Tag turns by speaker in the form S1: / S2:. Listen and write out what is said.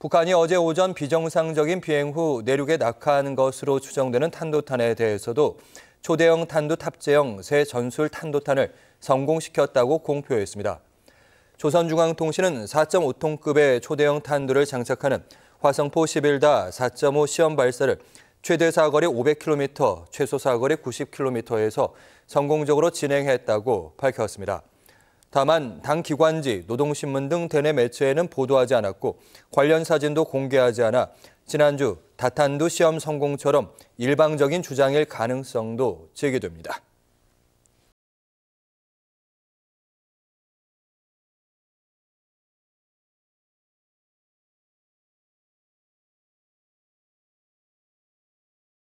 S1: 북한이 어제 오전 비정상적인 비행 후 내륙에 낙하한 것으로 추정되는 탄도탄에 대해서도 초대형 탄도 탑재형 새 전술 탄도탄을 성공시켰다고 공표했습니다. 조선중앙통신은 4.5톤급의 초대형 탄두를 장착하는 화성포 11다 4.5 시험 발사를 최대 사거리 500km, 최소 사거리 90km에서 성공적으로 진행했다고 밝혔습니다. 다만 당 기관지, 노동신문 등 대내 매체에는 보도하지 않았고 관련 사진도 공개하지 않아 지난주 다탄두 시험 성공처럼 일방적인 주장일 가능성도 제기됩니다.